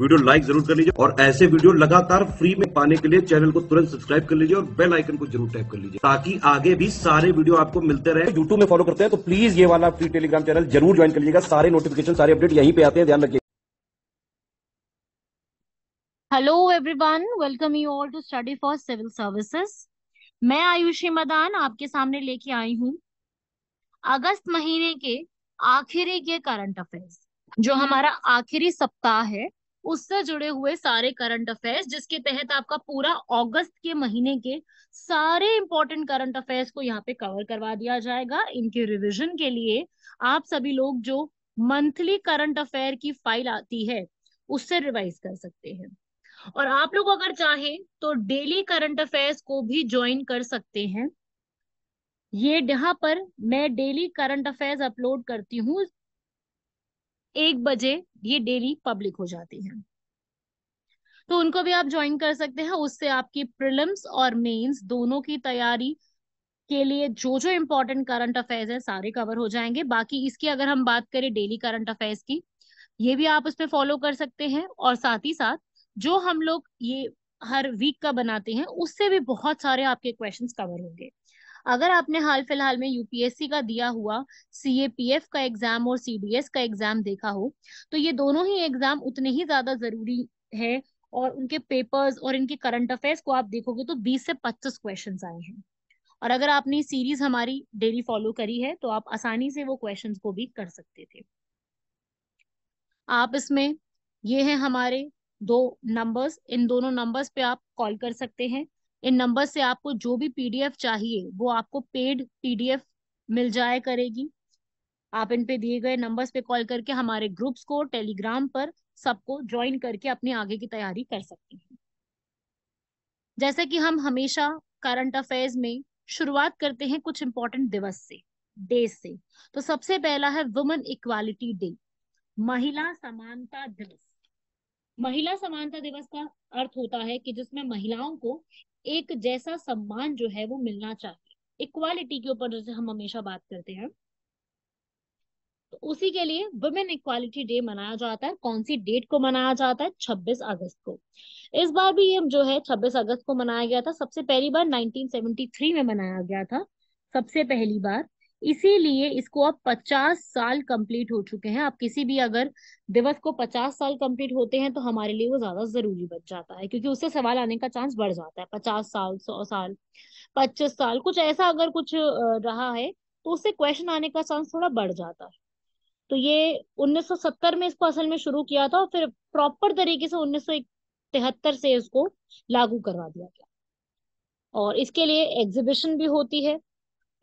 video like जरूर कर लीजिए और ऐसे वीडियो लगातार फ्री में पाने के लिए चैनल को तुरंत सब्सक्राइब कर लीजिए और बेल आइकन को जरूर टैप कर लीजिए ताकि आगे भी सारे वीडियो आपको मिलते रहे यूट्यूब में फॉलो करते हैं तो प्लीज ये वाला फ्री टेलीग्राम चैनल जरूर ज्वाइन कर लीजिएगा सारे नोटिफिकेशन सारे अपडेट यहीं पे आते हैं ध्यान रखिए hello everyone welcome you all to study for civil services मैं आयुषी मदान आपके सामने लेके आई हूँ अगस्त महीने के आखिरी के करंट अफेयर्स जो हमारा आखिरी सप्ताह है उससे जुड़े हुए सारे करंट अफेयर्स जिसके तहत आपका पूरा अगस्त के महीने के सारे इंपॉर्टेंट करंट अफेयर्स को यहाँ पे कवर करवा दिया जाएगा इनके रिविजन के लिए आप सभी लोग जो मंथली करंट अफेयर की फाइल आती है उससे रिवाइज कर सकते हैं और आप लोग अगर चाहें तो डेली करंट अफेयर्स को भी ज्वाइन कर सकते हैं ये यहाँ पर मैं डेली करंट अफेयर्स अपलोड करती हूँ एक बजे ये डेली पब्लिक हो जाती है तो उनको भी आप ज्वाइन कर सकते हैं उससे आपकी प्रिलिम्स और मेंस दोनों की तैयारी के लिए जो जो इम्पोर्टेंट करंट अफेयर्स है सारे कवर हो जाएंगे बाकी इसकी अगर हम बात करें डेली करंट अफेयर्स की ये भी आप उस पर फॉलो कर सकते हैं और साथ ही साथ जो हम लोग ये हर वीक का बनाते हैं उससे भी बहुत सारे आपके क्वेश्चंस कवर होंगे अगर आपने हाल फिलहाल में यूपीएससी का दिया हुआ एफ का एग्जाम और एस का एग्जाम देखा हो तो ये दोनों ही एग्जाम उतने ही ज्यादा जरूरी है और उनके पेपर्स और इनके करंट अफेयर्स को आप देखोगे तो 20 से 25 क्वेश्चन आए हैं और अगर आपने सीरीज हमारी डेली फॉलो करी है तो आप आसानी से वो क्वेश्चन को भी कर सकते थे आप इसमें ये है हमारे दो नंबर्स इन दोनों नंबर्स पे आप कॉल कर सकते हैं इन नंबर से आपको जो भी पीडीएफ चाहिए वो आपको पेड पीडीएफ मिल जाए करेगी आप इन पे दिए गए नंबर्स पे कॉल करके हमारे ग्रुप्स को टेलीग्राम पर सबको ज्वाइन करके अपने आगे की तैयारी कर सकते हैं जैसे कि हम हमेशा करंट अफेयर्स में शुरुआत करते हैं कुछ इंपॉर्टेंट दिवस से डे से तो सबसे पहला है वुमेन इक्वालिटी डे महिला समानता दिवस महिला समानता दिवस का अर्थ होता है कि जिसमें महिलाओं को एक जैसा सम्मान जो है वो मिलना चाहिए इक्वालिटी के ऊपर जैसे हम हमेशा बात करते हैं तो उसी के लिए वुमेन इक्वालिटी डे मनाया जाता है कौन सी डेट को मनाया जाता है 26 अगस्त को इस बार भी ये जो है 26 अगस्त को मनाया गया था सबसे पहली बार 1973 में मनाया गया था सबसे पहली बार इसीलिए इसको अब 50 साल कंप्लीट हो चुके हैं आप किसी भी अगर दिवस को 50 साल कंप्लीट होते हैं तो हमारे लिए वो ज्यादा जरूरी बन जाता है क्योंकि उससे सवाल आने का चांस बढ़ जाता है 50 साल 100 साल 25 साल कुछ ऐसा अगर कुछ रहा है तो उससे क्वेश्चन आने का चांस थोड़ा बढ़ जाता है तो ये 1970 में इसको असल में शुरू किया था और फिर प्रॉपर तरीके से उन्नीस से इसको लागू करवा दिया गया और इसके लिए एग्जीबिशन भी होती है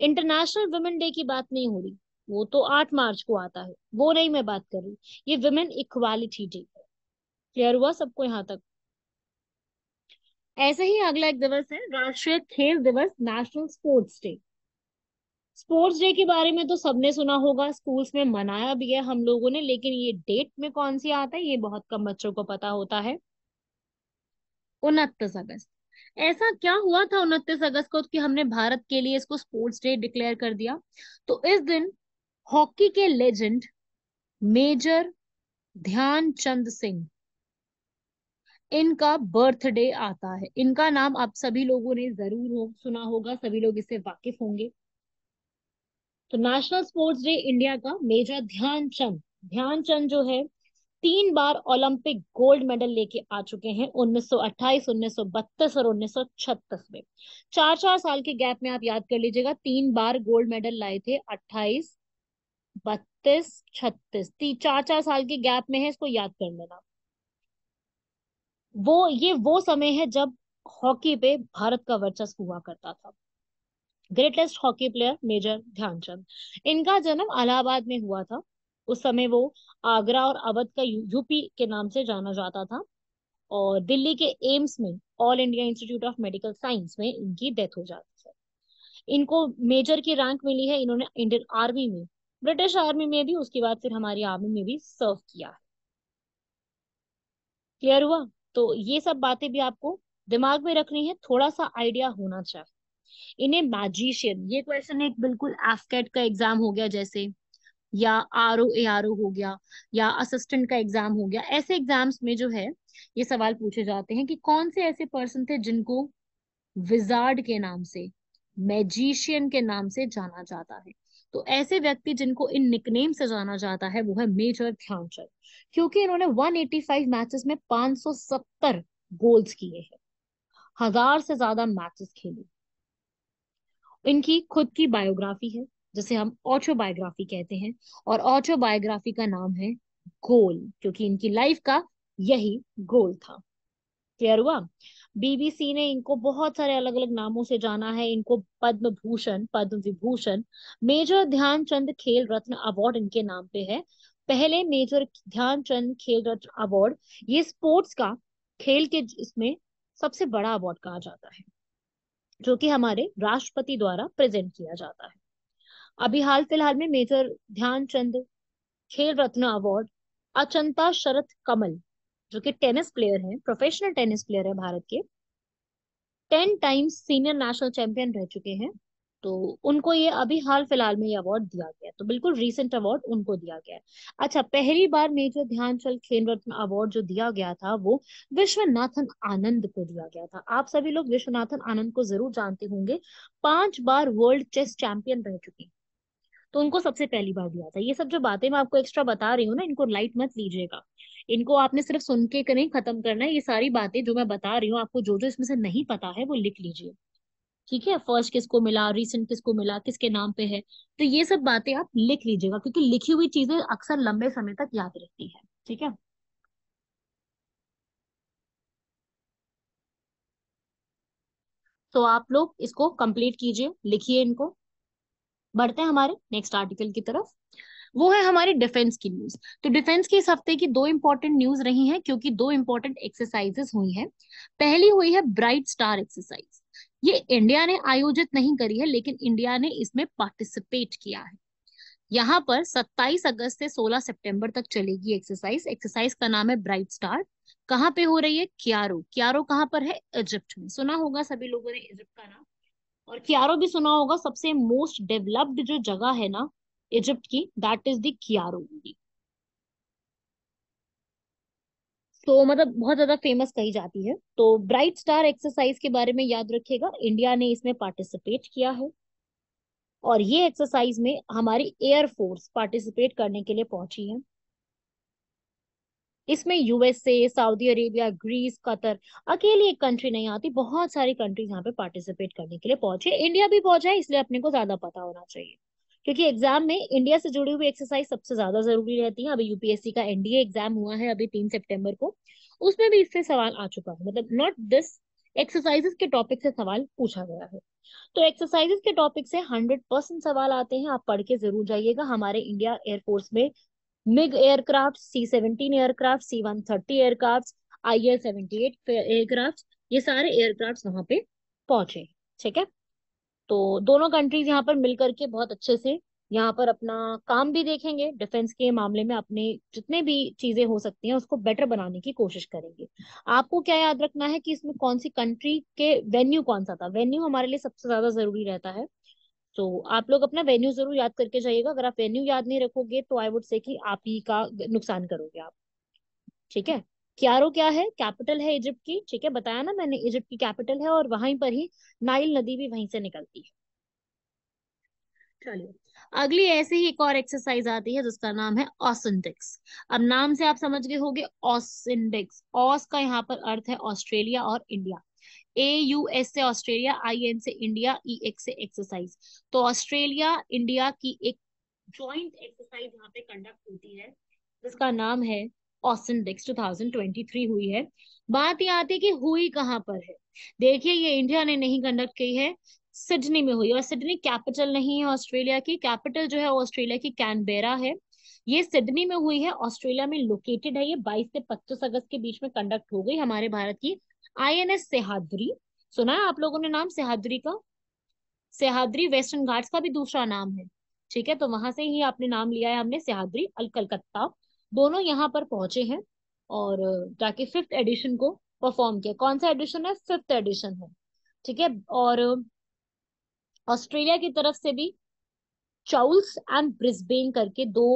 इंटरनेशनल वुमेन डे की बात नहीं हो रही वो तो आठ मार्च को आता है वो नहीं मैं बात कर रही ये वुमेन इक्वालिटी डे क्लियर हुआ सबको यहाँ तक ऐसे ही अगला एक दिवस है राष्ट्रीय खेल दिवस national sports day sports day के बारे में तो सबने सुना होगा स्कूल्स में मनाया भी है हम लोगों ने लेकिन ये डेट में कौन सी आता है ये बहुत कम बच्चों को पता होता है उनतीस अगस्त ऐसा क्या हुआ था उनतीस अगस्त को कि हमने भारत के लिए इसको स्पोर्ट्स डे डिक्लेयर कर दिया तो इस दिन हॉकी के लेजेंड मेजर ध्यानचंद सिंह इनका बर्थडे आता है इनका नाम आप सभी लोगों ने जरूर हो, सुना होगा सभी लोग इससे वाकिफ होंगे तो नेशनल स्पोर्ट्स डे इंडिया का मेजर ध्यानचंद ध्यानचंद जो है तीन बार ओलंपिक गोल्ड मेडल लेके आ चुके हैं 1928, 1932 और 1936 में चार चार साल के गैप में आप याद कर लीजिएगा तीन बार गोल्ड मेडल लाए थे 28, बत्तीस छत्तीस चार चार साल के गैप में है इसको याद कर लेना वो ये वो समय है जब हॉकी पे भारत का वर्चस्व हुआ करता था greatest hockey player major Dhyan Chand इनका जन्म अलाहाबाद में हुआ था उस समय वो आगरा और अवध का यूपी के नाम से जाना जाता था और दिल्ली के एम्स में all India institute of medical science में इनकी डेथ हो जाती है इनको मेजर की रैंक मिली है इन्होंने इंडियन आर्मी में ब्रिटिश आर्मी में भी उसके बाद फिर हमारी आर्मी में भी सर्व किया है क्लियर हुआ तो ये सब बातें भी आपको दिमाग में रखनी है थोड़ा सा आइडिया होना चाहिए इन्हें मैजिशियन ये क्वेश्चन एक बिल्कुल एफकेट का एग्जाम हो गया जैसे या R O A R O हो गया या असिस्टेंट का एग्जाम हो गया ऐसे एग्जाम्स में जो है ये सवाल पूछे जाते हैं कि कौन से ऐसे पर्सन थे जिनको विजार्ड के नाम से मैजिशियन के नाम से जाना जाता है तो ऐसे व्यक्ति जिनको इन निकनेम से जाना जाता है वो है मेजर ध्यानचंद क्योंकि इन्होंने 185 मैचेस में 570 गोल्स किए हैं हजार से ज्यादा मैचेस खेले इनकी खुद की बायोग्राफी है जिसे हम ऑटोबायोग्राफी कहते हैं और ऑटोबायोग्राफी का नाम है गोल क्योंकि इनकी लाइफ का यही गोल था क्लियर हुआ बीबीसी ने इनको बहुत सारे अलग अलग नामों से जाना है इनको पद्म भूषण पद्म विभूषण मेजर ध्यानचंद खेल रत्न अवार्ड इनके नाम पे है पहले मेजर ध्यानचंद खेल रत्न अवार्ड ये स्पोर्ट्स का खेल के इसमें सबसे बड़ा अवार्ड कहा जाता है जो कि हमारे राष्ट्रपति द्वारा प्रेजेंट किया जाता है अभी हाल फिलहाल में मेजर ध्यानचंद खेल रत्न अवार्ड अचंता शरत कमल जो कि टेनिस प्लेयर है प्रोफेशनल टेनिस प्लेयर है भारत के ten times senior national champion रह चुके हैं तो उनको ये अभी हाल फिलहाल में ये अवार्ड दिया गया तो बिल्कुल रीसेंट अवार्ड उनको दिया गया अच्छा पहली बार मेजर ध्यानचंद खेल रत्न अवार्ड जो दिया गया था वो विश्वनाथन आनंद को दिया गया था आप सभी लोग विश्वनाथन आनंद को जरूर जानते होंगे पांच बार वर्ल्ड चेस चैंपियन रह चुके हैं तो उनको सबसे पहली बार दिया था ये सब जो बातें मैं आपको एक्स्ट्रा बता रही हूँ ना इनको लाइट मत लीजिएगा इनको आपने सिर्फ सुन के नहीं खत्म करना है ये सारी बातें जो मैं बता रही हूँ आपको जो जो इसमें से नहीं पता है वो लिख लीजिए ठीक है फर्स्ट किसको मिला रिसेंट किसको मिला किसके नाम पे है तो ये सब बातें आप लिख लीजिएगा क्योंकि लिखी हुई चीजें अक्सर लंबे समय तक याद रहती है ठीक है तो आप लोग इसको कंप्लीट कीजिए लिखिए इनको बढ़ते हैं हमारे नेक्स्ट आर्टिकल की तरफ वो है हमारी डिफेंस की न्यूज तो डिफेंस की इस हफ्ते की दो इंपॉर्टेंट न्यूज रही हैं क्योंकि दो इंपॉर्टेंट एक्सरसाइजेस हुई हैं पहली हुई है ब्राइट स्टार एक्सरसाइज ये इंडिया ने आयोजित नहीं करी है लेकिन इंडिया ने इसमें पार्टिसिपेट किया है यहाँ पर 27 अगस्त से 16 सितंबर तक चलेगी एक्सरसाइज एक्सरसाइज का नाम है ब्राइट स्टार कहाँ पे हो रही है क्यारो क्यारो कहाँ पर है इजिप्ट में सुना होगा सभी लोगों ने इजिप्ट का नाम और क्यारो भी सुना होगा सबसे मोस्ट डेवलप्ड जो जगह है ना इजिप्ट की दैट इज दियारो तो मतलब बहुत ज्यादा फेमस कही जाती है तो ब्राइट स्टार एक्सरसाइज के बारे में याद रखिएगा इंडिया ने इसमें पार्टिसिपेट किया है और ये एक्सरसाइज में हमारी एयर फोर्स पार्टिसिपेट करने के लिए पहुंची है इसमें USA Saudi Arabia Greece Qatar अकेली एक कंट्री नहीं आती बहुत सारी कंट्रीज यहाँ पे पार्टिसिपेट करने के लिए पहुंचे इंडिया भी पहुंचा है इसलिए अपने को ज्यादा पता होना चाहिए क्योंकि एग्जाम में इंडिया से जुड़ी हुई एक्सरसाइज सबसे ज्यादा जरूरी रहती है अभी यूपीएससी का एनडीए एग्जाम हुआ है अभी तीन सेप्टेम्बर को उसमें भी इससे सवाल आ चुका है मतलब नॉट दिस एक्सरसाइजेस के टॉपिक से सवाल पूछा गया है तो एक्सरसाइजेस के टॉपिक से हंड्रेड परसेंट सवाल आते हैं आप पढ़ के जरूर जाइएगा हमारे इंडिया एयरफोर्स में MiG aircraft C seventeen aircraft C one thirty aircraft I L seventy eight aircraft ये सारे एयरक्राफ्ट वहां पे पहुंचे ठीक है तो दोनों कंट्रीज यहाँ पर मिलकर के बहुत अच्छे से यहाँ पर अपना काम भी देखेंगे डिफेंस के मामले में अपने जितने भी चीजें हो सकती हैं उसको बेटर बनाने की कोशिश करेंगे आपको क्या याद रखना है कि इसमें कौन सी कंट्री के वेन्यू कौन सा था वेन्यू हमारे लिए सबसे ज्यादा जरूरी रहता है तो आप लोग अपना वेन्यू जरूर याद करके जाइएगा अगर आप वेन्यू याद नहीं रखोगे तो आई वुड से कि आप ही का नुकसान करोगे आप ठीक है क्यारो क्या है कैपिटल है इजिप्ट की ठीक है बताया ना मैंने इजिप्ट की कैपिटल है और वहीं पर ही नाइल नदी भी वहीं से निकलती है चलिए अगली ऐसे ही एक और एक्सरसाइज आती है जिसका नाम है ऑसिंडिक्स अब नाम से आप समझ गए होंगे ऑसिंडिक्स ऑस का यहाँ पर अर्थ है ऑस्ट्रेलिया और इंडिया ए यू एस से ऑस्ट्रेलिया आई एन से इंडिया ई एक्स से एक्सरसाइज तो ऑस्ट्रेलिया इंडिया की एक ज्वाइंट एक्सरसाइज यहाँ पे कंडक्ट होती है जिसका नाम है ऑसन डेक्स 2023 हुई है बात यह आती है कि हुई कहाँ पर है देखिए ये इंडिया ने नहीं कंडक्ट की है सिडनी में हुई और सिडनी कैपिटल नहीं है ऑस्ट्रेलिया की कैपिटल जो है ऑस्ट्रेलिया की कैनबेरा है ये सिडनी में हुई है ऑस्ट्रेलिया में लोकेटेड है ये 22 से 25 अगस्त के बीच में कंडक्ट हो गई हमारे भारत की आई एन एस सेहाद्री सुना है आप लोगों ने नाम सेहाद्री का सेहाद्री वेस्टर्न घाट्स का भी दूसरा नाम है ठीक है तो वहां से ही आपने नाम लिया है हमने सेहाद्री अल कलकत्ता दोनों यहाँ पर पहुंचे हैं और जाके फिफ्थ एडिशन को परफॉर्म किया कौन सा एडिशन है फिफ्थ एडिशन है ठीक है और ऑस्ट्रेलिया की तरफ से भी चाउल्स एंड ब्रिस्बेन करके दो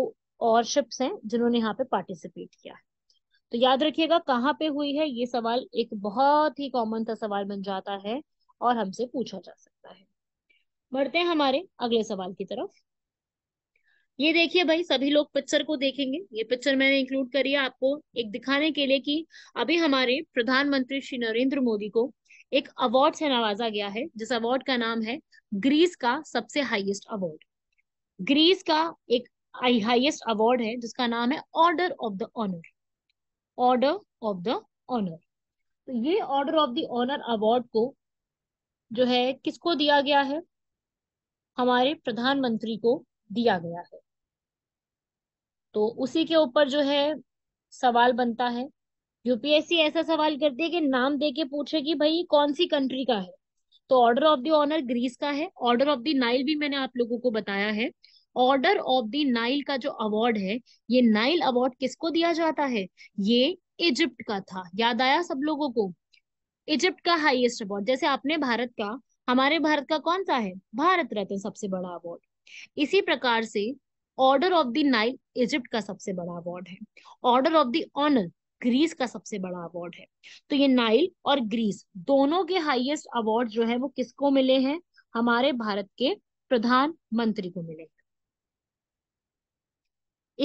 और शिप्स हैं जिन्होंने यहाँ पे पार्टिसिपेट किया है तो याद रखिएगा कहाँ पे हुई है ये सवाल एक बहुत ही कॉमन सा सवाल बन जाता है और हमसे पूछा जा सकता है बढ़ते हैं हमारे अगले सवाल की तरफ ये देखिए भाई सभी लोग पिक्चर को देखेंगे ये पिक्चर मैंने इंक्लूड करी है आपको एक दिखाने के लिए कि अभी हमारे प्रधानमंत्री श्री नरेंद्र मोदी को एक अवार्ड से नवाजा गया है जिस अवार्ड का नाम है ग्रीस का सबसे हाईएस्ट अवार्ड ग्रीस का एक हाईएस्ट अवार्ड है जिसका नाम है order of the honour order of the honour तो ये order of the honour award को जो है किसको दिया गया है हमारे प्रधानमंत्री को दिया गया है तो उसी के ऊपर जो है सवाल बनता है यूपीएससी ऐसा सवाल करती है कि नाम दे के पूछे कि भाई कौन सी कंट्री का है तो order of the honour Greece का है ऑर्डर ऑफ द नाइल भी मैंने आप लोगों को बताया है ऑर्डर ऑफ द नाइल का जो अवार्ड है ये नाइल अवार्ड किसको दिया जाता है ये इजिप्ट का था याद आया सब लोगों को इजिप्ट का हाईएस्ट अवार्ड जैसे आपने भारत का हमारे भारत का कौन सा है भारत रत्न सबसे बड़ा अवार्ड इसी प्रकार से order of the Nile Egypt का सबसे बड़ा अवार्ड है order of the honour Greece का सबसे बड़ा अवार्ड है तो ये नाइल और ग्रीस दोनों के हाईएस्ट अवार्ड जो है वो किसको मिले हैं हमारे भारत के प्रधानमंत्री को मिले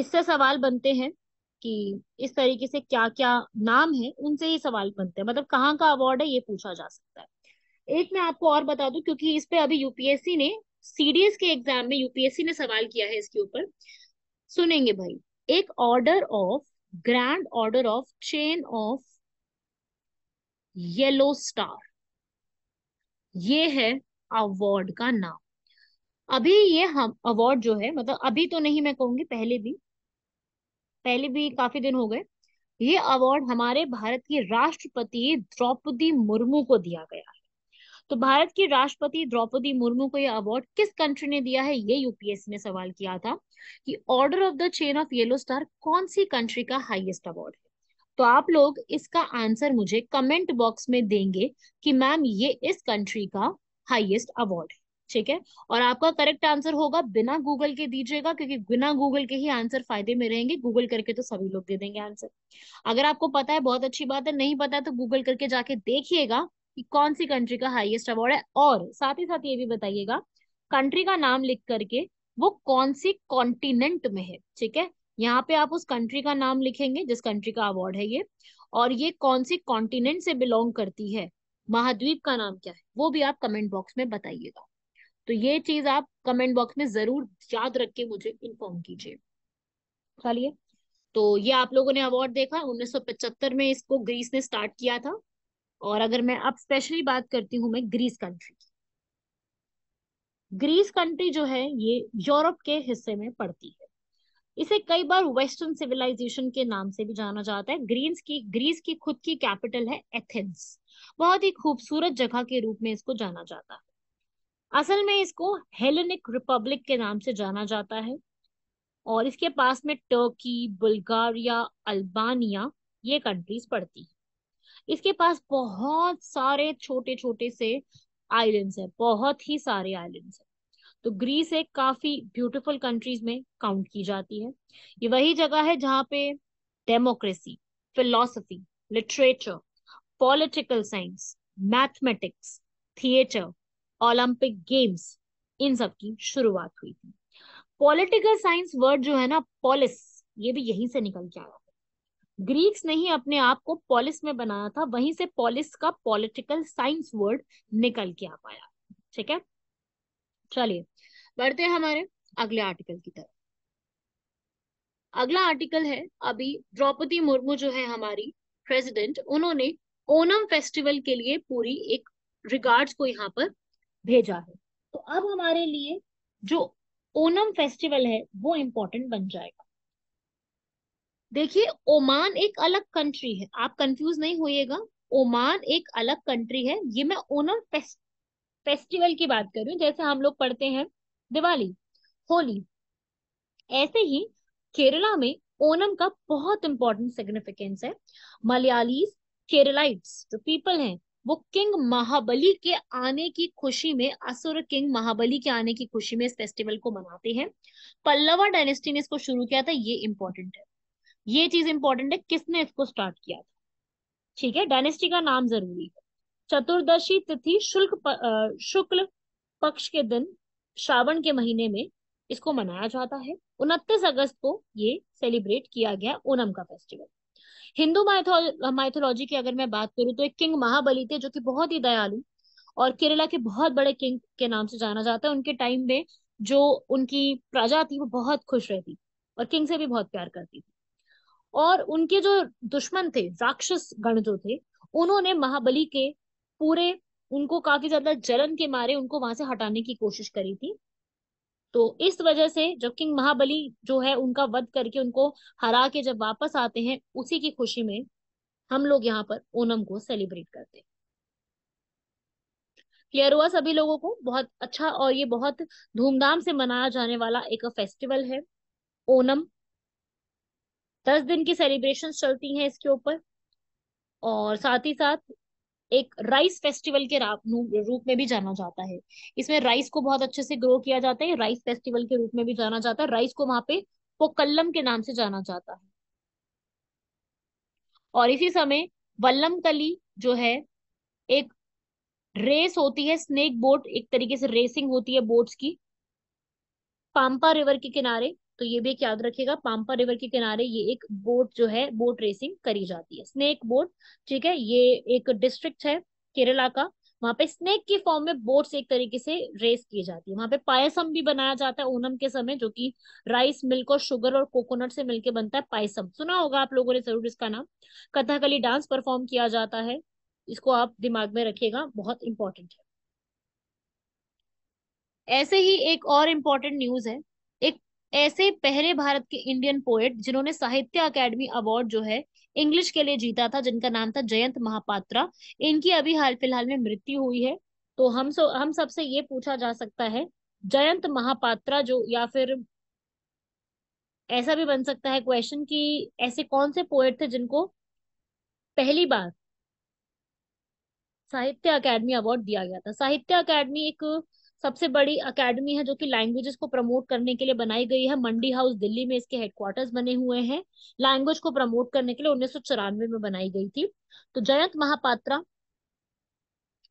इससे सवाल बनते हैं कि इस तरीके से क्या क्या नाम है उनसे ही सवाल बनते हैं मतलब कहाँ का अवार्ड है ये पूछा जा सकता है एक मैं आपको और बता दूं क्योंकि इस पे अभी यूपीएससी ने सीडीएस के एग्जाम में यूपीएससी ने सवाल किया है इसके ऊपर सुनेंगे भाई एक order of grand order of chain of yellow star ये है अवार्ड का नाम अभी ये हम अवार्ड जो है मतलब अभी तो नहीं मैं कहूंगी पहले भी पहले भी काफी दिन हो गए ये अवार्ड हमारे भारत की राष्ट्रपति द्रौपदी मुर्मू को दिया गया है तो भारत की राष्ट्रपति द्रौपदी मुर्मू को यह अवार्ड किस कंट्री ने दिया है ये यूपीएससी ने सवाल किया था कि order of the chain of yellow star कौन सी कंट्री का हाईएस्ट अवार्ड है तो आप लोग इसका आंसर मुझे कमेंट बॉक्स में देंगे कि मैम ये इस कंट्री का हाईएस्ट अवार्ड है ठीक है और आपका करेक्ट आंसर होगा बिना गूगल के दीजिएगा क्योंकि बिना गूगल के ही आंसर फायदे में रहेंगे गूगल करके तो सभी लोग दे देंगे आंसर अगर आपको पता है बहुत अच्छी बात है नहीं पता है तो गूगल करके जाके देखिएगा कि कौन सी कंट्री का हाईएस्ट अवार्ड है और साथ ही साथ ये भी बताइएगा कंट्री का नाम लिख करके वो कौन सी कॉन्टिनेंट में है ठीक है यहाँ पे आप उस कंट्री का नाम लिखेंगे जिस कंट्री का अवार्ड है ये और ये कौन सी कॉन्टिनेंट से बिलोंग करती है महाद्वीप का नाम क्या है वो भी आप कमेंट बॉक्स में बताइएगा तो ये चीज आप कमेंट बॉक्स में जरूर याद रख के मुझे इन्फॉर्म कीजिए चलिए तो ये आप लोगों ने अवार्ड देखा 1975 में इसको ग्रीस ने स्टार्ट किया था और अगर मैं अब स्पेशली बात करती हूँ मैं ग्रीस कंट्री की ग्रीस कंट्री जो है ये यूरोप के हिस्से में पड़ती है इसे कई बार वेस्टर्न सिविलाइजेशन के नाम से भी जाना जाता है ग्रीस की ग्रीस की खुद की कैपिटल है एथेंस बहुत ही खूबसूरत जगह के रूप में इसको जाना जाता है असल में इसको हेलेनिक रिपब्लिक के नाम से जाना जाता है और इसके पास में टर्की बुल्गारिया अल्बानिया ये कंट्रीज पड़ती है इसके पास बहुत सारे छोटे छोटे से आइलैंड्स हैं बहुत ही सारे आइलैंड्स हैं तो ग्रीस एक काफी ब्यूटीफुल कंट्रीज में काउंट की जाती है ये वही जगह है जहाँ पे democracy philosophy literature political science mathematics theatre Olympic games इन सब की शुरुआत हुई थी पॉलिटिकल साइंस वर्ड जो है ना पॉलिस ये भी यहीं से निकल के आया ग्रीक्स ने ही अपने आप को पॉलिस में बनाया था वहीं से पॉलिस का पॉलिटिकल साइंस वर्ड निकल के आ पाया ठीक है चलिए बढ़ते हैं हमारे अगले आर्टिकल की तरफ अगला आर्टिकल है अभी द्रौपदी मुर्मू जो है हमारी प्रेसिडेंट उन्होंने ओनम फेस्टिवल के लिए पूरी एक रिगार्ड्स को यहाँ पर भेजा है तो अब हमारे लिए जो ओनम फेस्टिवल है वो इम्पोर्टेंट बन जाएगा देखिए ओमान एक अलग कंट्री है आप कंफ्यूज नहीं होइएगा ओमान एक अलग कंट्री है ये मैं ओनम फेस्ट, फेस्टिवल की बात कर रही हूँ जैसे हम लोग पढ़ते हैं दिवाली होली ऐसे ही केरला में ओनम का बहुत इंपॉर्टेंट सिग्निफिकेंस है मलयालीज केरलाइट्स जो पीपल हैं वो किंग महाबली के आने की खुशी में असुर किंग महाबली के आने की खुशी में इस फेस्टिवल को मनाते हैं पल्लवा डायनेस्टी ने इसको शुरू किया था ये इंपॉर्टेंट है ये चीज इंपॉर्टेंट है किसने इसको स्टार्ट किया था ठीक है डायनेस्टी का नाम जरूरी है चतुर्दशी तिथि शुल्क शुक्ल पक्ष के दिन श्रावण के महीने में इसको मनाया जाता है उनतीस अगस्त को ये सेलिब्रेट किया गया ओनम का फेस्टिवल हिंदू माइथोलॉजी की अगर मैं बात करूँ तो एक किंग महाबली थे जो कि बहुत ही दयालु और केरला के बहुत बड़े किंग के नाम से जाना जाता है उनके टाइम में जो उनकी प्रजा थी वो बहुत खुश रहती और किंग से भी बहुत प्यार करती थी और उनके जो दुश्मन थे राक्षस गण जो थे उन्होंने महाबली के पूरे उनको काफी ज्यादा जलन के मारे उनको वहां से हटाने की कोशिश करी थी तो इस वजह से जब किंग महाबली जो है उनका वध करके उनको हरा के जब वापस आते हैं उसी की खुशी में हम लोग यहाँ पर ओनम को सेलिब्रेट करते हैं क्लियर हुआ सभी लोगों को बहुत अच्छा और ये बहुत धूमधाम से मनाया जाने वाला एक फेस्टिवल है ओनम दस दिन की सेलिब्रेशन चलती हैं इसके ऊपर और साथ ही साथ एक राइस फेस्टिवल के रूप में भी जाना जाता है इसमें राइस को बहुत अच्छे से ग्रो किया जाता है राइस फेस्टिवल के रूप में भी जाना जाता है राइस को वहां पे पोकल्लम के नाम से जाना जाता है और इसी समय वल्लम कली जो है एक रेस होती है स्नेक बोट एक तरीके से रेसिंग होती है बोट्स की पांपा रिवर के किनारे तो ये भी एक याद रखिएगा पाम्पा रिवर के किनारे ये एक बोट जो है बोट रेसिंग करी जाती है स्नेक बोट ठीक है ये एक डिस्ट्रिक्ट है केरला का वहां पे स्नेक की फॉर्म में बोट्स एक तरीके से रेस की जाती है वहां पे पायसम भी बनाया जाता है ओनम के समय जो कि राइस मिल्क और शुगर और कोकोनट से मिलके बनता है पायसम सुना होगा आप लोगों ने जरूर इसका नाम कथाकली डांस परफॉर्म किया जाता है इसको आप दिमाग में रखिएगा बहुत इंपॉर्टेंट है ऐसे ही एक और इम्पोर्टेंट न्यूज है ऐसे पहले भारत के इंडियन पोएट जिन्होंने साहित्य अकेडमी अवार्ड जो है इंग्लिश के लिए जीता था जिनका नाम था जयंत महापात्रा इनकी अभी हाल फिलहाल में मृत्यु हुई है तो हम सो हम सबसे ये पूछा जा सकता है जयंत महापात्रा जो या फिर ऐसा भी बन सकता है क्वेश्चन कि ऐसे कौन से पोएट थे जिनको पहली बार साहित्य अकेडमी अवार्ड दिया गया था साहित्य अकेडमी एक सबसे बड़ी अकेडमी है जो कि लैंग्वेजेस को प्रमोट करने के लिए बनाई गई है मंडी हाउस दिल्ली में इसके हेडक्वार्टर्स बने हुए हैं लैंग्वेज को प्रमोट करने के लिए उन्नीस में बनाई गई थी तो जयंत महापात्रा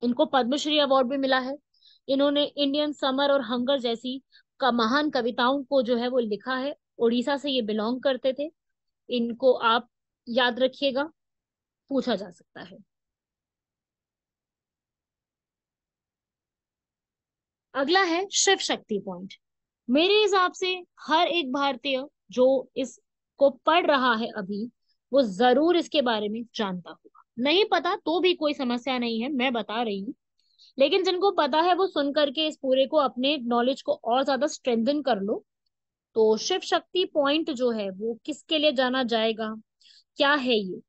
इनको पद्मश्री अवार्ड भी मिला है इन्होंने इंडियन समर और हंगर जैसी का महान कविताओं को जो है वो लिखा है उड़ीसा से ये बिलोंग करते थे इनको आप याद रखिएगा पूछा जा सकता है अगला है शिव शक्ति पॉइंट मेरे हिसाब से हर एक भारतीय जो इसको पढ़ रहा है अभी वो जरूर इसके बारे में जानता होगा नहीं पता तो भी कोई समस्या नहीं है मैं बता रही हूँ लेकिन जिनको पता है वो सुन करके इस पूरे को अपने नॉलेज को और ज्यादा स्ट्रेंथन कर लो तो शिव शक्ति पॉइंट जो है वो किसके लिए जाना जाएगा क्या है ये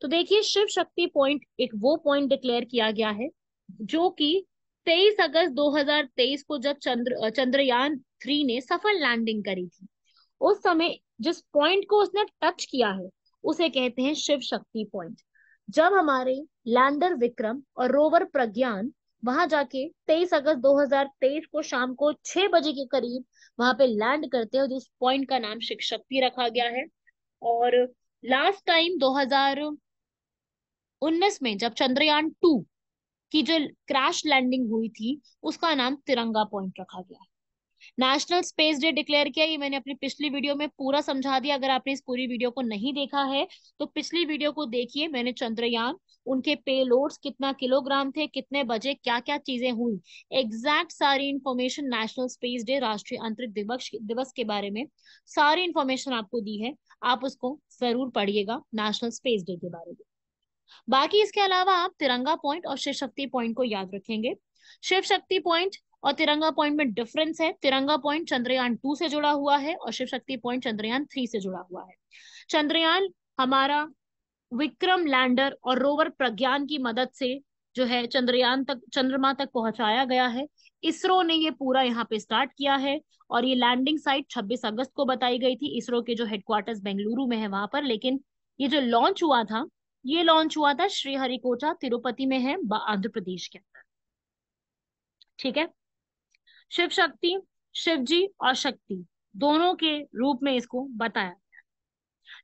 तो देखिए शिव शक्ति पॉइंट एक वो पॉइंट डिक्लेयर किया गया है जो कि तेईस अगस्त 2023 को जब चंद्र चंद्रयान थ्री ने सफल लैंडिंग करी थी उस समय जिस पॉइंट को उसने टच किया है उसे कहते हैं शिव शक्ति पॉइंट जब हमारे लैंडर विक्रम और रोवर प्रज्ञान वहां जाके 23 अगस्त 2023 को शाम को 6 बजे के करीब वहां पे लैंड करते हैं उस पॉइंट का नाम शिव शक्ति रखा गया है और लास्ट टाइम 2019 में जब चंद्रयान टू कि जो क्रैश लैंडिंग हुई थी उसका नाम तिरंगा पॉइंट रखा गया नेशनल स्पेस डे डिक्लेयर किया ये मैंने अपनी पिछली वीडियो में पूरा समझा दिया अगर आपने इस पूरी वीडियो को नहीं देखा है तो पिछली वीडियो को देखिए मैंने चंद्रयान उनके पे लोड्स कितना किलोग्राम थे कितने बजे क्या क्या चीजें हुई एग्जैक्ट सारी इंफॉर्मेशन नेशनल स्पेस डे राष्ट्रीय अंतरिक्ष दिवस दिवस के बारे में सारी इंफॉर्मेशन आपको दी है आप उसको जरूर पढ़िएगा नेशनल स्पेस डे के बारे में बाकी इसके अलावा आप तिरंगा पॉइंट और शिव शक्ति पॉइंट को याद रखेंगे शिव शक्ति पॉइंट और तिरंगा पॉइंट में डिफरेंस है तिरंगा पॉइंट चंद्रयान टू से जुड़ा हुआ है और शिव शक्ति पॉइंट चंद्रयान थ्री से जुड़ा हुआ है चंद्रयान हमारा विक्रम लैंडर और रोवर प्रज्ञान की मदद से जो है चंद्रयान तक चंद्रमा तक पहुंचाया गया है इसरो ने ये पूरा यहाँ पे स्टार्ट किया है और ये लैंडिंग साइट 26 अगस्त को बताई गई थी इसरो के जो हेडक्वार्टर्स बेंगलुरु में है वहां पर लेकिन ये जो लॉन्च हुआ था ये लॉन्च हुआ था श्रीहरिकोटा तिरुपति में है आंध्र प्रदेश के अंदर ठीक है शिव शक्ति शिव जी और शक्ति दोनों के रूप में इसको बताया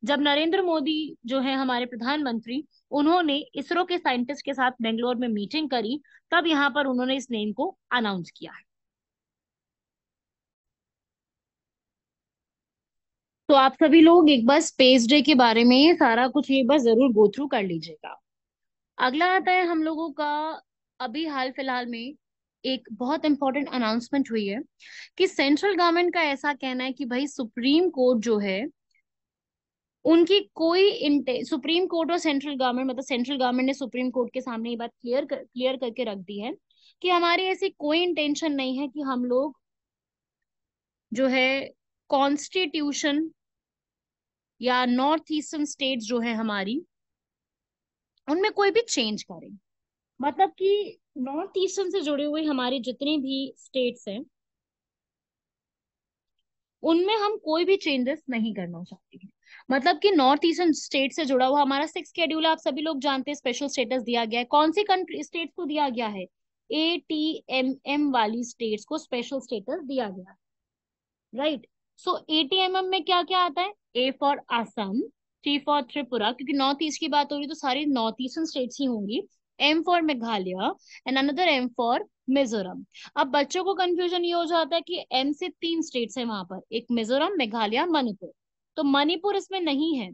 जब नरेंद्र मोदी जो है हमारे प्रधानमंत्री उन्होंने इसरो के साइंटिस्ट के साथ बेंगलोर में मीटिंग करी तब यहाँ पर उन्होंने इस नेम को अनाउंस किया है तो आप सभी लोग एक बार स्पेस डे के बारे में सारा कुछ एक बार जरूर गो थ्रू कर लीजिएगा अगला आता है हम लोगों का अभी हाल फिलहाल में एक बहुत इंपॉर्टेंट अनाउंसमेंट हुई है कि सेंट्रल गवर्नमेंट का ऐसा कहना है कि भाई सुप्रीम कोर्ट जो है उनकी कोई सुप्रीम कोर्ट और सेंट्रल गवर्नमेंट मतलब सेंट्रल गवर्नमेंट ने सुप्रीम कोर्ट के सामने ये बात क्लियर कर, क्लियर करके रख दी है कि हमारी ऐसी कोई इंटेंशन नहीं है कि हम लोग जो है कॉन्स्टिट्यूशन या नॉर्थ ईस्टर्न स्टेट जो है हमारी उनमें कोई भी चेंज करें मतलब कि नॉर्थ ईस्टर्न से जुड़े हुए हमारे जितने भी स्टेट्स हैं उनमें हम कोई भी चेंजेस नहीं करना चाहते हैं मतलब कि नॉर्थ ईस्टर्न स्टेट से जुड़ा हुआ हमारा सिक्स शेड्यूल आप सभी लोग जानते हैं स्पेशल स्टेटस दिया गया है कौन सी कंट्री स्टेट को दिया गया है ए टी एम एम वाली स्टेट्स को स्पेशल स्टेटस दिया गया राइट सो एटी एम में क्या क्या आता है A for Assam T for Tripura क्योंकि नॉर्थ ईस्ट की बात हो रही तो सारी नॉर्थ ईस्टर्न स्टेट्स ही होंगी M for Meghalaya and another M for Mizoram अब बच्चों को कंफ्यूजन ये हो जाता है कि एम से तीन स्टेट्स है वहां पर एक मिजोरम मेघालय मणिपुर तो मणिपुर इसमें नहीं है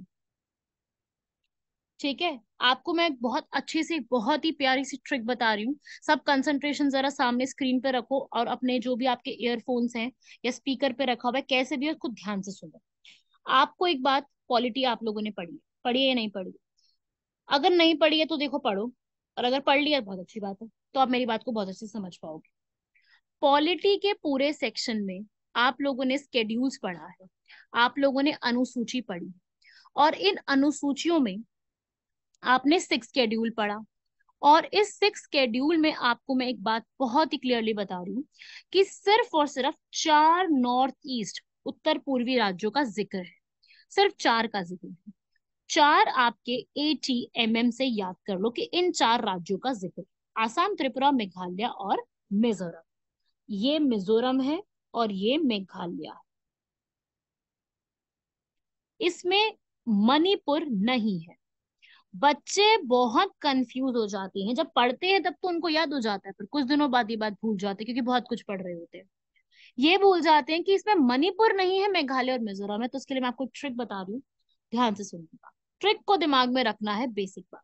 ठीक है आपको मैं बहुत अच्छे से बहुत ही प्यारी सी ट्रिक बता रही हूँ सब कंसंट्रेशन जरा सामने स्क्रीन पे रखो और अपने जो भी आपके ईयरफोन्स हैं या स्पीकर पे रखा हुआ है कैसे भी उसको ध्यान से सुनो आपको एक बात पॉलिटी आप लोगों ने पढ़ी है पढ़ी या नहीं पढ़ी अगर नहीं पढ़ी है तो देखो पढ़ो और अगर पढ़ लिया बहुत अच्छी बात है तो आप मेरी बात को बहुत अच्छे से समझ पाओगे पॉलिटी के पूरे सेक्शन में आप लोगों ने स्केड्यूल्स पढ़ा है आप लोगों ने अनुसूची पढ़ी और इन अनुसूचियों में आपने सिक्स केड्यूल पढ़ा और इस सिक्स केड्यूल में आपको मैं एक बात बहुत ही क्लियरली बता रही हूँ कि सिर्फ और सिर्फ चार नॉर्थ ईस्ट उत्तर पूर्वी राज्यों का जिक्र है सिर्फ चार का जिक्र है चार आपके एटी एम एम से याद कर लो कि इन चार राज्यों का जिक्र आसाम त्रिपुरा मेघालय और मिजोरम ये मिजोरम है और ये मेघालय है इसमें मणिपुर नहीं है बच्चे बहुत कंफ्यूज हो जाते हैं जब पढ़ते हैं तब तो उनको याद हो जाता है पर कुछ दिनों बाद ये बात भूल जाते हैं क्योंकि बहुत कुछ पढ़ रहे होते हैं ये भूल जाते हैं कि इसमें मणिपुर नहीं है मेघालय और मिजोरम है तो उसके लिए मैं आपको ट्रिक बता रही हूँ ध्यान से सुन ट्रिक को दिमाग में रखना है बेसिक बात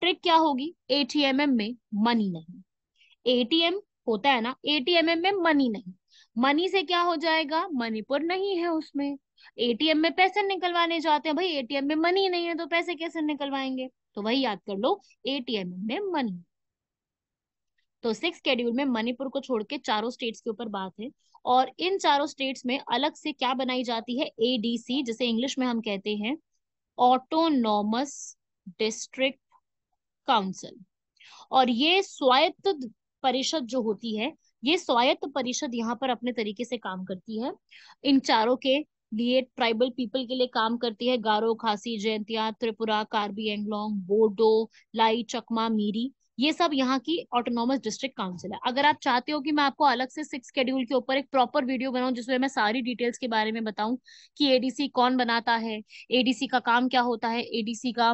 ट्रिक क्या होगी एटीएम में मनी नहीं एटीएम होता है ना एटीएम में मनी नहीं मनी से क्या हो जाएगा मणिपुर नहीं है उसमें एटीएम में पैसे निकलवाने जाते हैं भाई एटीएम में मनी नहीं है तो पैसे कैसे निकलवाएंगे तो वही याद कर लो एटीएम में मनी तो सिक्स केड्यूल में मणिपुर को छोड़ के चारों स्टेट्स के ऊपर बात है और इन चारों स्टेट्स में अलग से क्या बनाई जाती है एडीसी जिसे इंग्लिश में हम कहते हैं ऑटोनॉमस डिस्ट्रिक्ट काउंसिल और ये स्वायत्त परिषद जो होती है ये स्वायत्त परिषद यहाँ पर अपने तरीके से काम करती है इन चारों के लिए ट्राइबल पीपल के लिए काम करती है गारो खासी जयंतिया त्रिपुरा कार्बी एंगलोंग बोडो लाई चकमा मीरी ये सब यहाँ की ऑटोनॉमस डिस्ट्रिक्ट काउंसिल है अगर आप चाहते हो कि मैं आपको अलग से सिक्स शेड्यूल के ऊपर एक प्रॉपर वीडियो बनाऊं जिसमें मैं सारी डिटेल्स के बारे में बताऊं कि एडीसी कौन बनाता है एडीसी का काम क्या होता है एडीसी का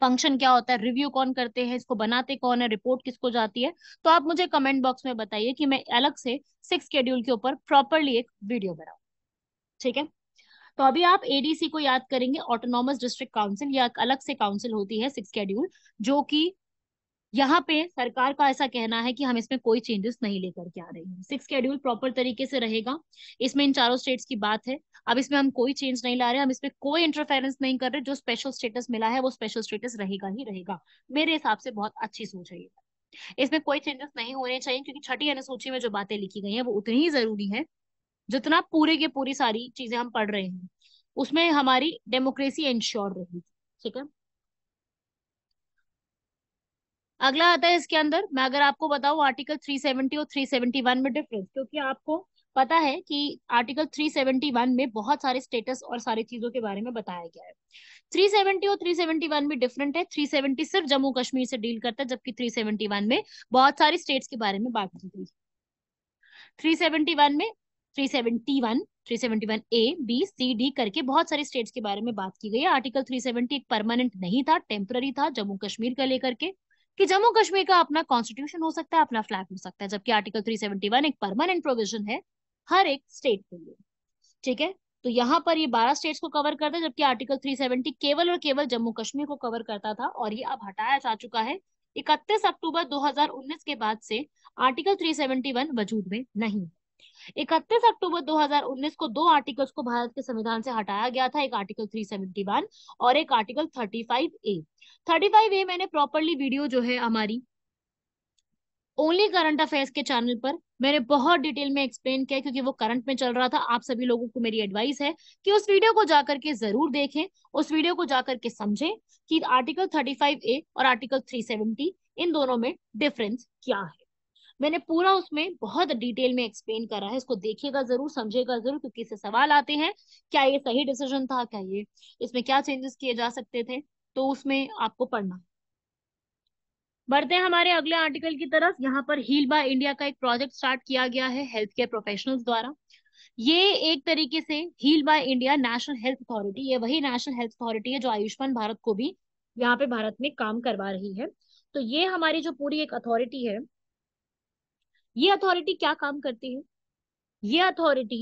फंक्शन क्या होता है रिव्यू कौन करते हैं इसको बनाते कौन है रिपोर्ट किसको जाती है तो आप मुझे कमेंट बॉक्स में बताइए कि मैं अलग से सिक्स शेड्यूल के ऊपर प्रॉपरली एक वीडियो बनाऊ ठीक है तो अभी आप एडीसी को याद करेंगे ऑटोनॉमस डिस्ट्रिक्ट काउंसिल या अलग से काउंसिल होती है सिक्स कैड्यूल जो कि यहाँ पे सरकार का ऐसा कहना है कि हम इसमें कोई चेंजेस नहीं लेकर के आ रहे हैं सिक्स कैड्यूल प्रॉपर तरीके से रहेगा इसमें इन चारों स्टेट्स की बात है अब इसमें हम कोई चेंज नहीं ला रहे हम इसमें कोई इंटरफेरेंस नहीं कर रहे जो स्पेशल स्टेटस मिला है वो स्पेशल स्टेटस रहेगा ही रहेगा मेरे हिसाब से बहुत अच्छी सोच है इसमें कोई चेंजेस नहीं होने चाहिए क्योंकि छठी अनुसूची में जो बातें लिखी गई हैं वो उतनी ही जरूरी है जितना पूरे के पूरी सारी चीजें हम पढ़ रहे हैं उसमें हमारी डेमोक्रेसी इंश्योर रहेगी ठीक है अगला आता है इसके अंदर मैं अगर आपको बताऊं आर्टिकल 370 और 371 में डिफरेंस क्योंकि आपको पता है कि आर्टिकल 371 में बहुत सारे स्टेटस और सारी चीजों के बारे में बताया गया है 370 और 371 में डिफरेंट है 370 सिर्फ जम्मू कश्मीर से डील करता है जबकि 371 में बहुत सारी स्टेट्स के बारे में बात की गई 371 में 371 one A B C D करके बहुत सारे स्टेट्स के बारे में बात की गई है आर्टिकल 370 एक परमानेंट नहीं था टेम्पररी था जम्मू कश्मीर का लेकर के कि जम्मू कश्मीर का अपना कॉन्स्टिट्यूशन हो सकता है अपना फ्लैग हो सकता है जबकि आर्टिकल 371 एक परमानेंट प्रोविजन है हर एक स्टेट के लिए ठीक है तो यहाँ पर ये बारह स्टेट्स को कवर करता है जबकि आर्टिकल 370 केवल और केवल जम्मू कश्मीर को कवर करता था और ये अब हटाया जा चुका है इकतीस अक्टूबर 2019 के बाद से आर्टिकल 371 वजूद में नहीं है इकतीस अक्टूबर 2019 को दो आर्टिकल्स को भारत के संविधान से हटाया गया था एक आर्टिकल 371 और एक आर्टिकल 35 ए 35 ए मैंने प्रॉपरली वीडियो जो है हमारी ओनली करंट अफेयर्स के चैनल पर मैंने बहुत डिटेल में एक्सप्लेन किया क्योंकि वो करंट में चल रहा था आप सभी लोगों को मेरी एडवाइस है कि उस वीडियो को जाकर के जरूर देखें उस वीडियो को जाकर के समझें कि आर्टिकल 35 ए और आर्टिकल 370 इन दोनों में डिफरेंस क्या है मैंने पूरा उसमें बहुत डिटेल में एक्सप्लेन करा है इसको देखिएगा जरूर समझेगा जरूर क्योंकि इससे सवाल आते हैं क्या ये सही डिसीजन था क्या ये इसमें क्या चेंजेस किए जा सकते थे तो उसमें आपको पढ़ना बढ़ते हैं हमारे अगले आर्टिकल की तरफ यहाँ पर हील बाय इंडिया का एक प्रोजेक्ट स्टार्ट किया गया है हेल्थ केयर प्रोफेशनल्स द्वारा ये एक तरीके से heal by India national health authority ये वही नेशनल हेल्थ अथॉरिटी है जो आयुष्मान भारत को भी यहाँ पे भारत में काम करवा रही है तो ये हमारी जो पूरी एक अथॉरिटी है ये अथॉरिटी क्या काम करती है ये अथॉरिटी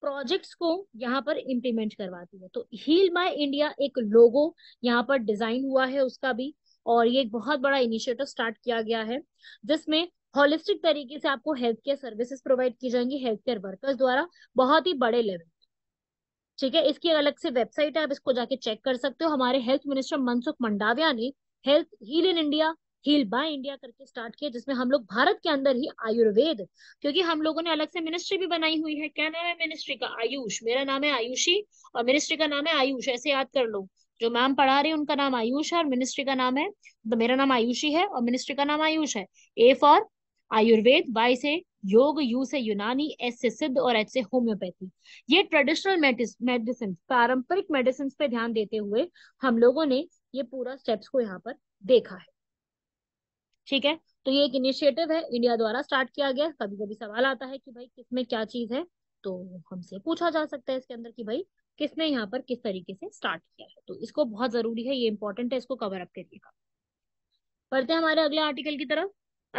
प्रोजेक्ट्स को यहाँ पर इम्प्लीमेंट करवाती है तो हील माई इंडिया एक लोगो यहाँ पर डिजाइन हुआ है उसका भी और ये एक बहुत बड़ा इनिशिएटिव स्टार्ट किया गया है जिसमें होलिस्टिक तरीके से आपको हेल्थ केयर सर्विसेज प्रोवाइड की जाएंगी हेल्थ केयर वर्कर्स द्वारा बहुत ही बड़े लेवल ठीक है इसकी अलग से वेबसाइट है आप इसको जाके चेक कर सकते हो हमारे हेल्थ मिनिस्टर मनसुख मंडाविया ने health heal in India heal by India करके स्टार्ट किया जिसमें हम लोग भारत के अंदर ही आयुर्वेद क्योंकि हम लोगों ने अलग से मिनिस्ट्री भी बनाई हुई है क्या नाम है मिनिस्ट्री का आयुष मेरा नाम है आयुषी और मिनिस्ट्री का नाम है आयुष ऐसे याद कर लो जो मैम पढ़ा रही है उनका नाम आयुष है और मिनिस्ट्री का नाम है तो मेरा नाम आयुषी है और मिनिस्ट्री का नाम आयुष है ए फॉर आयुर्वेद वाई से योग यू से यूनानी एस से सिद्ध और एच से होम्योपैथी ये ट्रेडिशनल मेडिसिन पारंपरिक मेडिसिन पे ध्यान देते हुए हम लोगों ने ये पूरा स्टेप्स को यहाँ पर देखा है ठीक है तो ये एक इनिशिएटिव है इंडिया द्वारा स्टार्ट किया गया कभी कभी सवाल आता है कि भाई किसमें क्या चीज है तो हमसे पूछा जा सकता है इसके अंदर कि भाई किसने यहाँ पर किस तरीके से स्टार्ट किया है तो इसको बहुत जरूरी है ये इंपॉर्टेंट है इसको कवर अप करिएगा पढ़ते हैं हमारे अगले आर्टिकल की तरफ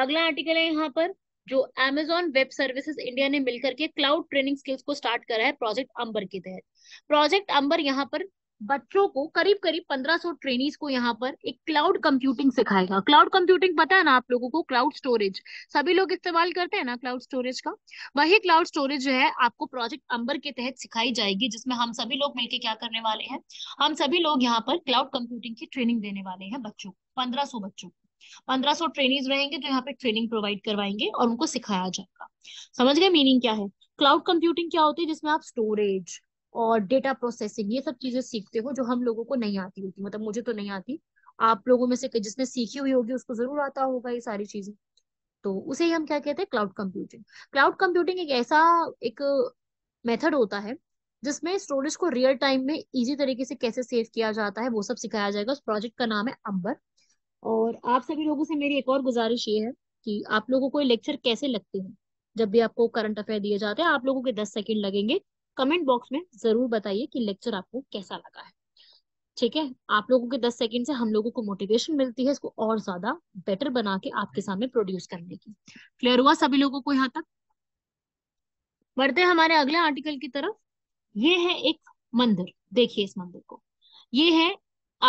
अगला आर्टिकल है यहाँ पर जो एमेजॉन वेब सर्विसेज इंडिया ने मिलकर के क्लाउड ट्रेनिंग स्किल्स को स्टार्ट करा है प्रोजेक्ट अंबर के तहत प्रोजेक्ट अंबर यहाँ पर बच्चों को करीब करीब 1500 ट्रेनीज को यहाँ पर एक क्लाउड कंप्यूटिंग सिखाएगा क्लाउड कंप्यूटिंग पता है ना आप लोगों को क्लाउड स्टोरेज सभी लोग इस्तेमाल करते हैं ना क्लाउड स्टोरेज का वही क्लाउड स्टोरेज जो है आपको प्रोजेक्ट अंबर के तहत सिखाई जाएगी जिसमें हम सभी लोग मिलकर क्या करने वाले हैं हम सभी लोग यहाँ पर क्लाउड कंप्यूटिंग की ट्रेनिंग देने वाले हैं बच्चों पंद्रह सौ बच्चों को पंद्रह सौ ट्रेनिंग रहेंगे जो तो यहाँ पे ट्रेनिंग प्रोवाइड करवाएंगे और उनको सिखाया जाएगा समझ गए मीनिंग क्या है क्लाउड कंप्यूटिंग क्या होती है जिसमें आप स्टोरेज और डेटा प्रोसेसिंग ये सब चीजें सीखते हो जो हम लोगों को नहीं आती होती मतलब मुझे तो नहीं आती आप लोगों में से जिसने सीखी हुई होगी उसको जरूर आता होगा ये सारी चीजें तो उसे ही हम क्या कहते हैं क्लाउड कंप्यूटिंग क्लाउड कंप्यूटिंग एक ऐसा एक मेथड होता है जिसमें स्टोरेज को रियल टाइम में इजी तरीके से कैसे सेव किया जाता है वो सब सिखाया जाएगा उस प्रोजेक्ट का नाम है अंबर और आप सभी लोगों से मेरी एक और गुजारिश ये है कि आप लोगों को लेक्चर कैसे लगते हैं जब भी आपको करंट अफेयर दिए जाते हैं आप लोगों के दस सेकेंड लगेंगे कमेंट बॉक्स में जरूर बताइए कि लेक्चर आपको कैसा लगा है ठीक है आप लोगों के दस सेकंड से हम लोगों को मोटिवेशन मिलती है इसको और ज्यादा बेटर बना के आपके सामने प्रोड्यूस करने की क्लियर हुआ सभी लोगों को यहाँ तक बढ़ते हमारे अगले आर्टिकल की तरफ ये है एक मंदिर देखिए इस मंदिर को ये है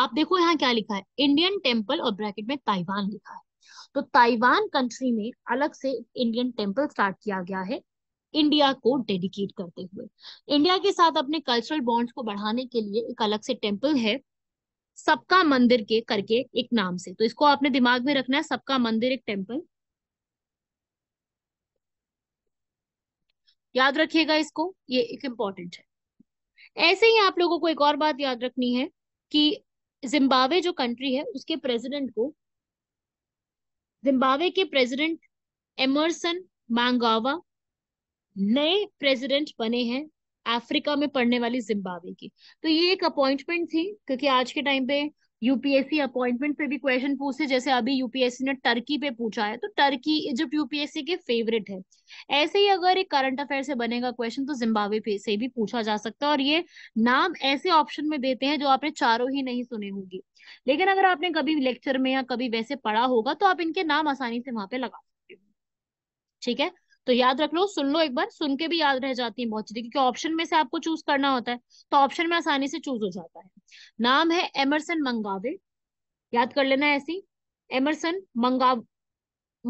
आप देखो यहाँ क्या लिखा है इंडियन टेम्पल और ब्रैकेट में ताइवान लिखा है तो ताइवान कंट्री में अलग से इंडियन टेम्पल स्टार्ट किया गया है इंडिया को डेडिकेट करते हुए इंडिया के साथ अपने कल्चरल बॉन्ड्स को बढ़ाने के लिए एक अलग से टेम्पल है सबका मंदिर के करके एक नाम से तो इसको आपने दिमाग में रखना है सबका मंदिर एक टेम्पल याद रखिएगा इसको ये एक इम्पॉर्टेंट है ऐसे ही आप लोगों को एक और बात याद रखनी है कि जिम्बावे जो कंट्री है उसके प्रेसिडेंट को जिम्बावे के प्रेसिडेंट एमर्सन मांगावा नए प्रेसिडेंट बने हैं अफ्रीका में पढ़ने वाली जिम्बाब्वे की तो ये एक अपॉइंटमेंट थी क्योंकि आज के टाइम पे यूपीएससी अपॉइंटमेंट पे भी क्वेश्चन पूछे जैसे अभी यूपीएससी ने टर्की पे पूछा है तो टर्की इजिप्ट यूपीएससी के फेवरेट है ऐसे ही अगर एक करंट अफेयर से बनेगा क्वेश्चन तो जिम्बाब्वे पे से भी पूछा जा सकता है और ये नाम ऐसे ऑप्शन में देते हैं जो आपने चारों ही नहीं सुने होंगे लेकिन अगर आपने कभी लेक्चर में या कभी वैसे पढ़ा होगा तो आप इनके नाम आसानी से वहां पे लगा सकते हो ठीक है तो याद रख लो सुन लो एक बार सुन के भी याद रह जाती है बहुत चीजें क्योंकि ऑप्शन में से आपको चूज करना होता है तो ऑप्शन में आसानी से चूज हो जाता है नाम है एमरसन मंगावे याद कर लेना ऐसी एमरसन मंगा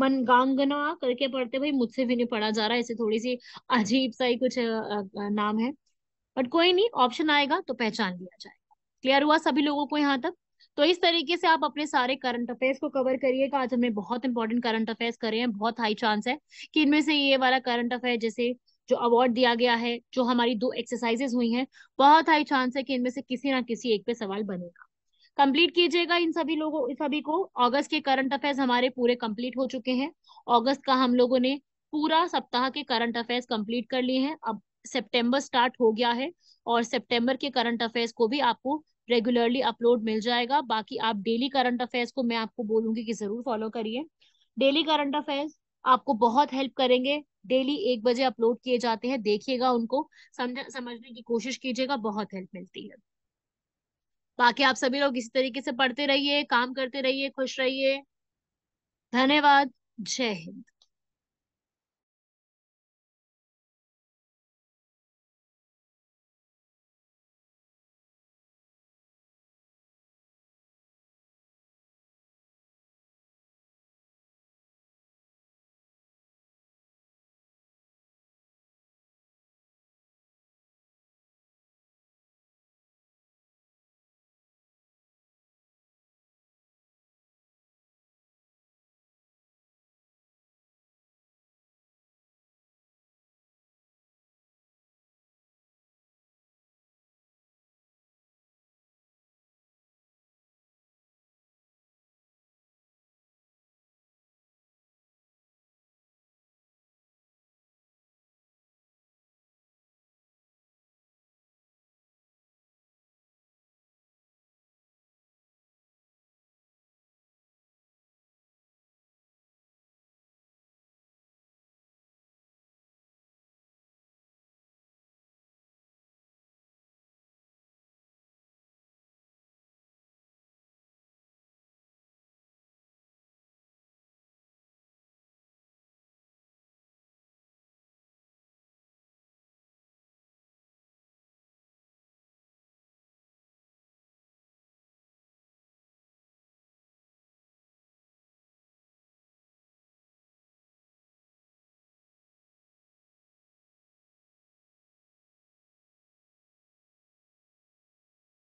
मनगांगना करके पढ़ते भाई मुझसे भी नहीं पढ़ा जा रहा है थोड़ी सी अजीब सा ही कुछ नाम है बट कोई नहीं ऑप्शन आएगा तो पहचान लिया जाएगा क्लियर हुआ सभी लोगों को यहाँ तक तो इस तरीके से आप अपने सारे करंट अफेयर्स को कवर करिएगा आज हमने बहुत इंपॉर्टेंट करंट अफेयर्स करे हैं बहुत हाई चांस है कि इनमें से ये वाला करंट अफेयर जैसे जो अवार्ड दिया गया है जो हमारी दो एक्सरसाइजेस हुई हैं बहुत हाई चांस है कि इनमें से किसी ना किसी एक पे सवाल बनेगा कंप्लीट कीजिएगा इन सभी लोगों इन सभी को अगस्त के करंट अफेयर्स हमारे पूरे कंप्लीट हो चुके हैं अगस्त का हम लोगों ने पूरा सप्ताह के करंट अफेयर्स कंप्लीट कर लिए हैं अब सितंबर स्टार्ट हो गया है और सितंबर के करंट अफेयर्स को भी आपको रेगुलरली अपलोड मिल जाएगा बाकी आप डेली करंट अफेयर्स को मैं आपको बोलूंगी कि जरूर फॉलो करिए डेली करंट अफेयर्स आपको बहुत हेल्प करेंगे डेली एक बजे अपलोड किए जाते हैं देखिएगा उनको समझ समझने की कोशिश कीजिएगा बहुत हेल्प मिलती है बाकी आप सभी लोग इसी तरीके से पढ़ते रहिए काम करते रहिए खुश रहिए धन्यवाद जय हिंद